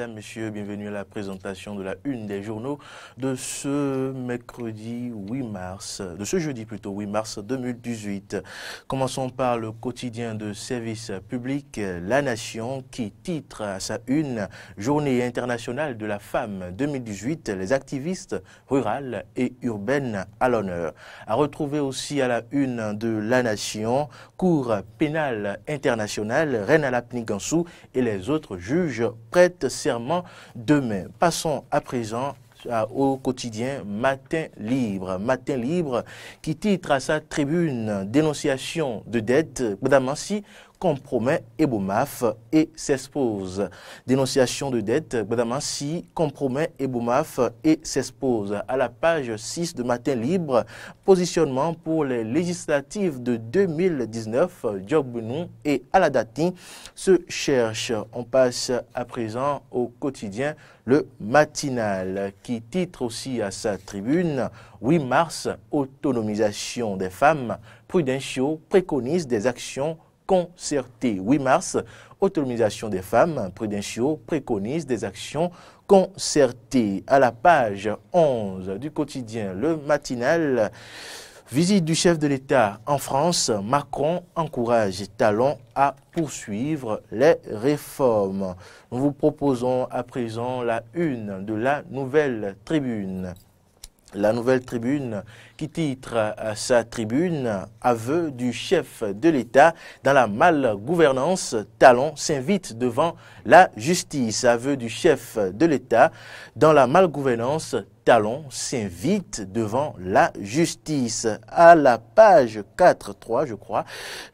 Mesdames, Messieurs, bienvenue à la présentation de la une des journaux de ce mercredi 8 mars, de ce jeudi plutôt 8 mars 2018. Commençons par le quotidien de service public La Nation qui titre à sa une Journée internationale de la femme 2018, les activistes rurales et urbaines à l'honneur. À retrouver aussi à la une de La Nation, Cour pénale internationale, Reine et les autres juges prêtent demain. Passons à présent au quotidien Matin Libre. Matin Libre qui titre à sa tribune Dénonciation de dette, Madame compromet Ebomaf et s'expose. Dénonciation de dette, Badamansi compromet Ebomaf et s'expose. À la page 6 de Matin Libre, positionnement pour les législatives de 2019, Diogbounou et Aladati se cherchent. On passe à présent au quotidien Le Matinal, qui titre aussi à sa tribune 8 mars, autonomisation des femmes. Prudentiaux préconise des actions Concerté, 8 mars, Autonomisation des femmes, Prudentiaux préconise des actions concertées. À la page 11 du quotidien Le Matinal, visite du chef de l'État en France, Macron encourage Talon à poursuivre les réformes. Nous vous proposons à présent la une de la nouvelle tribune. La nouvelle tribune qui titre à sa tribune Aveu du chef de l'État dans la malgouvernance, Talon s'invite devant la justice. Aveu du chef de l'État dans la malgouvernance, Talon s'invite devant la justice. À la page 4.3, je crois,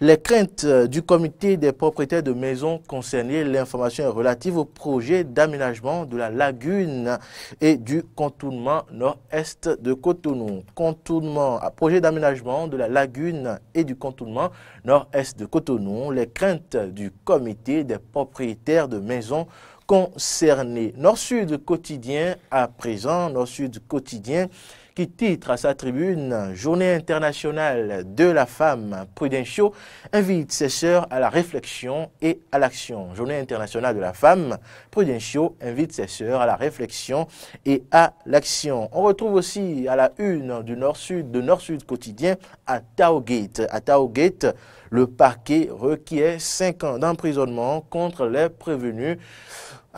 les craintes euh, du comité des propriétaires de maisons concernées, l'information relative au projet d'aménagement de la lagune et du contournement nord-est de Cotonou. Contournement, projet d'aménagement de la lagune et du contournement nord-est de Cotonou, les craintes du comité des propriétaires de maisons Concerné Nord-Sud quotidien à présent, Nord-Sud quotidien qui titre à sa tribune Journée internationale de la femme. Prudential invite ses sœurs à la réflexion et à l'action. Journée internationale de la femme. Prudential invite ses sœurs à la réflexion et à l'action. On retrouve aussi à la une du Nord-Sud, de Nord-Sud quotidien à Taogate. À Taogate, le parquet requiert cinq ans d'emprisonnement contre les prévenus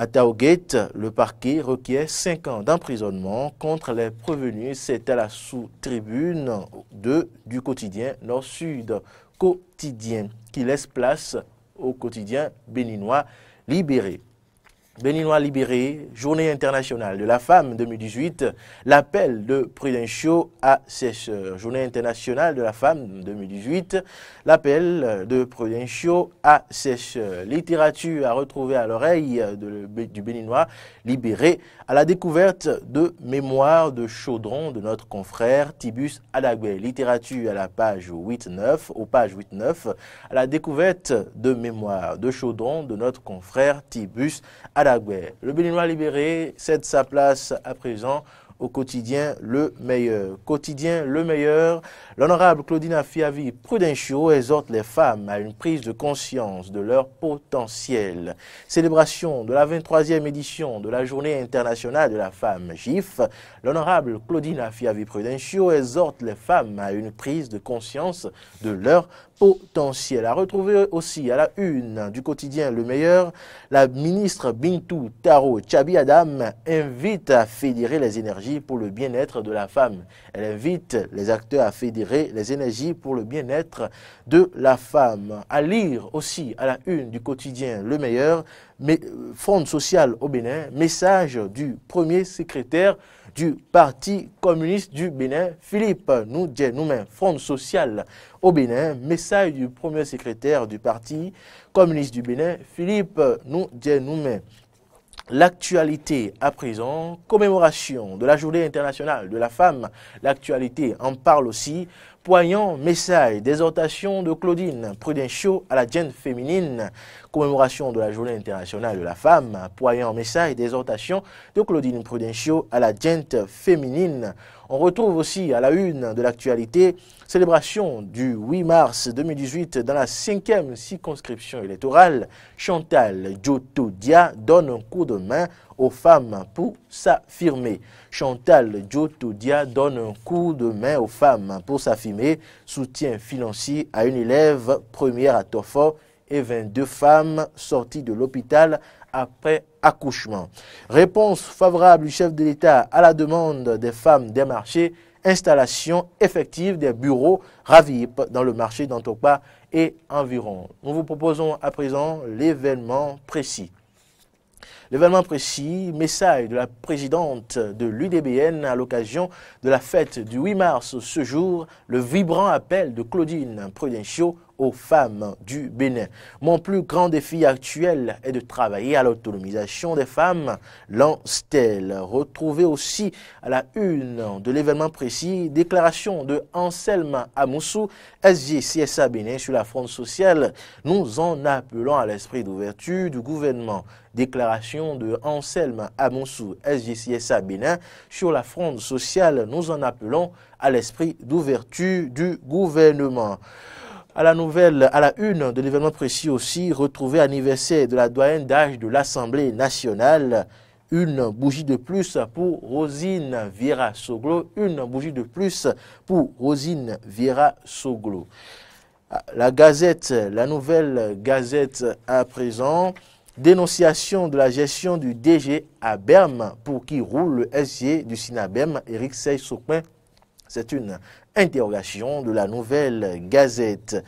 à Taougate, le parquet requiert cinq ans d'emprisonnement contre les prévenus. C'est à la sous-tribune du quotidien Nord-Sud, quotidien qui laisse place au quotidien béninois libéré. Béninois libéré, journée internationale de la femme 2018, l'appel de Prudentiaux à ses Journée internationale de la femme 2018, l'appel de Prudentiaux à ses Littérature à retrouver à l'oreille du Béninois libéré à la découverte de Mémoires de Chaudron de notre confrère Tibus Adagwe. Littérature à la page 8-9, aux 89, 8-9, à la découverte de Mémoires de Chaudron de notre confrère Tibus Adagwe. Le Béninois libéré cède sa place à présent au quotidien Le Meilleur. Quotidien Le Meilleur, l'honorable Claudina Fiavi Prudencio exhorte les femmes à une prise de conscience de leur potentiel. Célébration de la 23e édition de la Journée internationale de la femme GIF, l'honorable Claudina Fiavi Prudencio exhorte les femmes à une prise de conscience de leur potentiel. À retrouver aussi à la une du quotidien Le Meilleur, la ministre Bintou Taro Chabi Adam invite à fédérer les énergies pour le bien-être de la femme. Elle invite les acteurs à fédérer les énergies pour le bien-être de la femme. À lire aussi à la une du quotidien Le Meilleur, mais, Front social au Bénin, message du premier secrétaire du Parti communiste du Bénin, Philippe nous Noumen, Front social au Bénin, message du premier secrétaire du Parti communiste du Bénin, Philippe nous L'actualité à présent, commémoration de la journée internationale de la femme, l'actualité en parle aussi poignant message d'exhortation de Claudine Prud'Encio à la gêne féminine, commémoration de la journée internationale de la femme, poignant message d'exhortation de Claudine Prud'Encio à la gêne féminine. On retrouve aussi à la une de l'actualité, célébration du 8 mars 2018 dans la cinquième circonscription électorale, Chantal dia donne un coup de main aux femmes pour s'affirmer. Chantal Diotodia donne un coup de main aux femmes pour s'affirmer, soutien financier à une élève première à Tofor et 22 femmes sorties de l'hôpital après accouchement. Réponse favorable du chef de l'État à la demande des femmes des marchés, installation effective des bureaux Ravip dans le marché d'Antopa et environ. Nous vous proposons à présent l'événement précis. L'événement précis, message de la présidente de l'UDBN à l'occasion de la fête du 8 mars ce jour, le vibrant appel de Claudine Prudentiaux aux femmes du Bénin. Mon plus grand défi actuel est de travailler à l'autonomisation des femmes, lance t Retrouvez aussi à la une de l'événement précis, déclaration de Anselme Amoussou, SGCSA Bénin sur la fronte sociale. Nous en appelons à l'esprit d'ouverture du gouvernement. Déclaration de Anselme Amoussou, SGCSA Bénin sur la fronde sociale. Nous en appelons à l'esprit d'ouverture du gouvernement. À la nouvelle, à la une de l'événement précis aussi, retrouvé anniversaire de la doyenne d'âge de l'Assemblée nationale, une bougie de plus pour Rosine viera Soglo, une bougie de plus pour Rosine viera Soglo. La Gazette, la nouvelle Gazette à présent, dénonciation de la gestion du DG à Berme pour qui roule le SG du Sinabem, Eric Sey c'est une interrogation de la nouvelle Gazette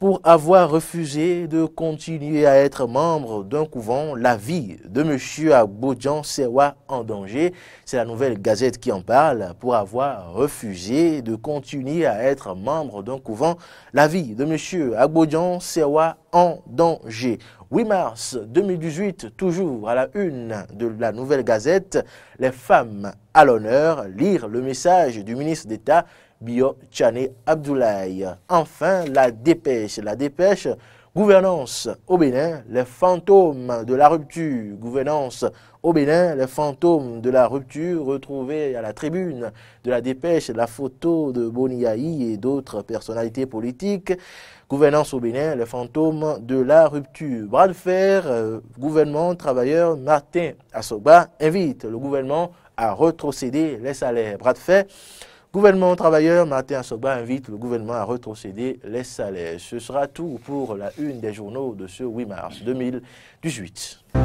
pour avoir refusé de continuer à être membre d'un couvent, la vie de M. Abodjan Sewa en danger. C'est la nouvelle gazette qui en parle. Pour avoir refusé de continuer à être membre d'un couvent, la vie de M. Abodjan Sewa en danger. 8 mars 2018, toujours à la une de la Nouvelle Gazette, les femmes à l'honneur, lire le message du ministre d'État Bio Tchane Abdoulaye. Enfin, la dépêche. La dépêche, gouvernance au Bénin, les fantômes de la rupture. Gouvernance au Bénin, les fantômes de la rupture retrouvés à la tribune de la dépêche, la photo de Boniaï et d'autres personnalités politiques. Gouvernance au Bénin, les fantômes de la rupture. Bras de fer, euh, gouvernement travailleur Martin Assoba invite le gouvernement à retrocéder les salaires. Bras de fer, Gouvernement travailleur, Martin Soba invite le gouvernement à retrocéder les salaires. Ce sera tout pour la une des journaux de ce 8 mars 2018.